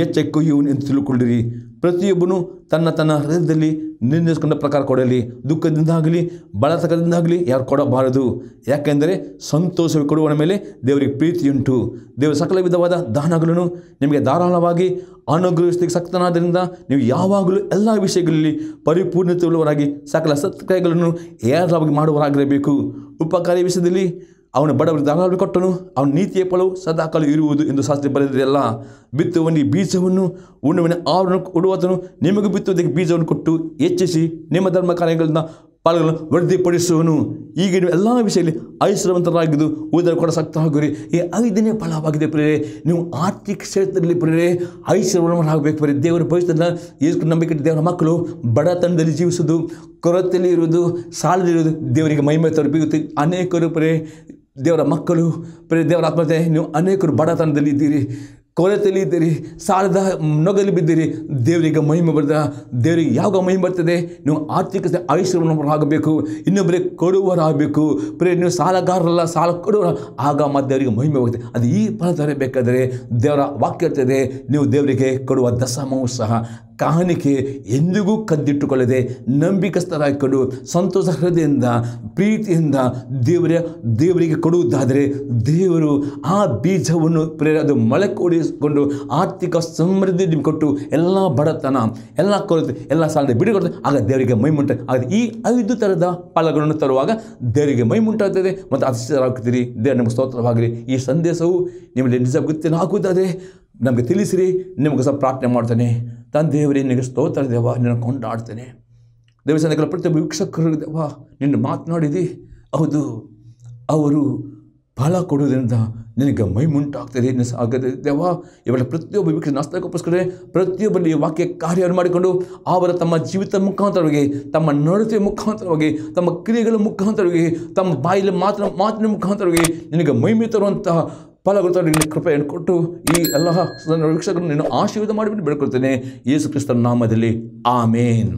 ಹೆಚ್ಚಾಗಿ ಕೊಯ್ಯುವನು ಎಂದು ತಿಳ್ಕೊಂಡಿರಿ ಪ್ರತಿಯೊಬ್ಬನು ತನ್ನ ತನ್ನ ಹೃದಯದಲ್ಲಿ ನಿರ್ಣಯಿಸಿಕೊಂಡ ಪ್ರಕಾರ ಕೊಡಲಿ ದುಃಖದಿಂದ ಆಗಲಿ ಬಳತಕದಿಂದ ಆಗಲಿ ಯಾರು ಕೊಡಬಾರದು ಯಾಕೆಂದರೆ ಸಂತೋಷವೇ ಕೊಡುವವನ ಮೇಲೆ ದೇವರಿಗೆ ಪ್ರೀತಿಯುಂಟು ದೇವರು ಸಕಲ ವಿಧವಾದ ದಾನಗಳನ್ನು ನಿಮಗೆ ಧಾರಾಳವಾಗಿ ಅನುಗ್ರಹಿಸಲಿಕ್ಕೆ ಸಕ್ತನಾದ್ದರಿಂದ ನೀವು ಯಾವಾಗಲೂ ಎಲ್ಲ ವಿಷಯಗಳಲ್ಲಿ ಪರಿಪೂರ್ಣತೆ ಉಳ್ಳವರಾಗಿ ಸಕಲ ಸತ್ಕಾರ್ಯಗಳನ್ನು ಏರಾಳವಾಗಿ ಮಾಡುವರಾಗಿರಬೇಕು ಉಪಕಾರಿ ವಿಷಯದಲ್ಲಿ ಅವನು ಬಡವರಿಗೆ ದಾನವಾಗಿ ಕೊಟ್ಟನು ಅವನ ನೀತಿಯ ಫಲವು ಸದಾಕಾಲ ಇರುವುದು ಎಂದು ಶಾಸ್ತ್ರ ಬರೆದಿದೆಯಲ್ಲ ಬಿತ್ತುವನಿಗೆ ಬೀಜವನ್ನು ಉಣ್ಣುವಿನ ಆವರಣ ಕೊಡುವತನು ನಿಮಗೆ ಬಿತ್ತುವುದಕ್ಕೆ ಬೀಜವನ್ನು ಕೊಟ್ಟು ಹೆಚ್ಚಿಸಿ ನಿಮ್ಮ ಧರ್ಮ ಕಾರ್ಯಗಳನ್ನು ಪಾಲುಗಳನ್ನು ವೃದ್ಧಿಪಡಿಸುವನು ಈಗ ನೀವು ಎಲ್ಲ ವಿಷಯದಲ್ಲಿ ಐಶ್ವರವಂತರಾಗಿದ್ದು ಉದರ ಕೂಡ ಸಕ್ತರಾಗಿರಿ ಈ ಐದನೇ ಫಲವಾಗಿದೆ ಪ್ರೇರೆ ನೀವು ಆರ್ಥಿಕ ಕ್ಷೇತ್ರದಲ್ಲಿ ಪ್ರೇರೆ ಐಶ್ವರ್ಯವಂತರಾಗಬೇಕು ಬರೀ ದೇವರ ಭವಿಷ್ಯದ ಏಸು ನಂಬಿಕೆ ದೇವರ ಮಕ್ಕಳು ಬಡತನದಲ್ಲಿ ಜೀವಿಸೋದು ಕೊರತೆಯಲ್ಲಿ ಇರುವುದು ಸಾಲದಲ್ಲಿರುವುದು ದೇವರಿಗೆ ಮಹಿಮೆ ತಲುಪಿಗುತ್ತೆ ಅನೇಕರು ಪ್ರೇ ದೇವರ ಮಕ್ಕಳು ಪ್ರೇ ದೇವರ ಆತ್ಮತೆ ನೀವು ಅನೇಕರು ಬಡತನದಲ್ಲಿ ಇದ್ದೀರಿ ಕೊರತೆಯಲ್ಲಿ ಇದ್ದೀರಿ ಸಾಲದ ನೊಗಲಿ ಬಿದ್ದೀರಿ ದೇವರಿಗೆ ಮಹಿಮೆ ಬರ್ತದೆ ದೇವರಿಗೆ ಯಾವಾಗ ಮಹಿಮೆ ಬರ್ತದೆ ನೀವು ಆರ್ಥಿಕತೆ ಆಯುಷ್ಯವನ್ನು ಆಗಬೇಕು ಇನ್ನೊಬ್ಬರಿಗೆ ಕೊಡುವರಾಗಬೇಕು ಪ್ರೇ ನೀವು ಸಾಲಗಾರರಲ್ಲ ಸಾಲ ಕೊಡುವರ ಆಗ ಮತ್ತು ದೇವರಿಗೆ ಮಹಿಮೆ ಹೋಗುತ್ತೆ ಅದು ಈ ಫಲ ತರಬೇಕಾದರೆ ದೇವರ ವಾಕ್ಯ ಇರ್ತದೆ ನೀವು ದೇವರಿಗೆ ಕೊಡುವ ದಶಮವೂ ಸಹ ಕಾಣಿಕೆ ಎಂದಿಗೂ ಕದ್ದಿಟ್ಟುಕೊಳ್ಳದೆ ನಂಬಿಕಸ್ಥರಾಗಿಕೊಂಡು ಸಂತೋಷ ಹೃದಯದಿಂದ ಪ್ರೀತಿಯಿಂದ ದೇವರ ದೇವರಿಗೆ ಕೊಡುವುದಾದರೆ ದೇವರು ಆ ಬೀಜವನ್ನು ಪ್ರೇರ ಅದು ಮೊಳಕೊಡಿಸಿಕೊಂಡು ಆರ್ಥಿಕ ಸಮೃದ್ಧಿ ನಿಮ್ಗೆ ಕೊಟ್ಟು ಎಲ್ಲ ಬಡತನ ಎಲ್ಲ ಕೊರತೆ ಎಲ್ಲ ಸಾಲದ ಬಿಡುಗಡೆ ಆಗ ದೇವರಿಗೆ ಮೈಮುಂಟ ಆದರೆ ಈ ಐದು ಥರದ ಫಲಗಳನ್ನು ತರುವಾಗ ದೇವರಿಗೆ ಮೈಮುಂಟಾಗ್ತದೆ ಮತ್ತು ಅತಿಶಯರಾಗುತ್ತೀರಿ ದೇವರು ನಮಗೆ ಸ್ತೋತ್ರವಾಗಲಿ ಈ ಸಂದೇಶವು ನಿಮ್ಮಲ್ಲಿ ನಿಜ ಗೊತ್ತಿನ ಹಾಕುವುದಾದರೆ ನಮಗೆ ತಿಳಿಸಿರಿ ನಿಮಗೆ ಸಹ ಪ್ರಾರ್ಥನೆ ಮಾಡ್ತಾನೆ ತನ್ನ ದೇವರೇ ನಿನಗೆ ಸ್ತೋತ್ರ ದೇವ ನಿನ್ನ ಕೊಂಡಾಡ್ತೇನೆ ದೇವಸ್ಥಾನಗಳ ಪ್ರತಿಯೊಬ್ಬ ವೀಕ್ಷಕರು ದೇವ ನಿನ್ನ ಮಾತನಾಡಿದಿ ಹೌದು ಅವರು ಫಲ ಕೊಡೋದ್ರಿಂದ ನಿನಗೆ ಮೈ ಮುಂಟಾಗ್ತದೆ ಆಗದೆ ದೇವ ಇವಳ ಪ್ರತಿಯೊಬ್ಬ ವೀಕ್ಷ ನಾಸ್ತಕ್ಕೋಸ್ಕರ ಪ್ರತಿಯೊಬ್ಬರಲ್ಲಿ ವಾಕ್ಯ ಕಾರ್ಯವನ್ನು ಮಾಡಿಕೊಂಡು ಅವರ ತಮ್ಮ ಜೀವಿತ ಮುಖಾಂತರವಾಗಿ ತಮ್ಮ ನಡತೆ ಮುಖಾಂತರವಾಗಿ ತಮ್ಮ ಕ್ರಿಯೆಗಳ ಮುಖಾಂತರವಾಗಿ ತಮ್ಮ ಬಾಯಿಲ ಮಾತ್ರ ಮಾತಿನ ಮುಖಾಂತರವಾಗಿ ನಿನಗೆ ಮೈ ತರುವಂತಹ ನಿನ್ನ ಕೃಪೆಯನ್ನು ಕೊಟ್ಟು ಈ ಎಲ್ಲ ವೀಕ್ಷಕರನ್ನು ನೀನು ಆಶೀರ್ವಾದ ಮಾಡಿಬಿಟ್ಟು ಬೇಡ್ಕೊಳ್ತೇನೆ ಯೇಸು ಕ್ರಿಸ್ತನ ನಾಮದಲ್ಲಿ ಆಮೇನ್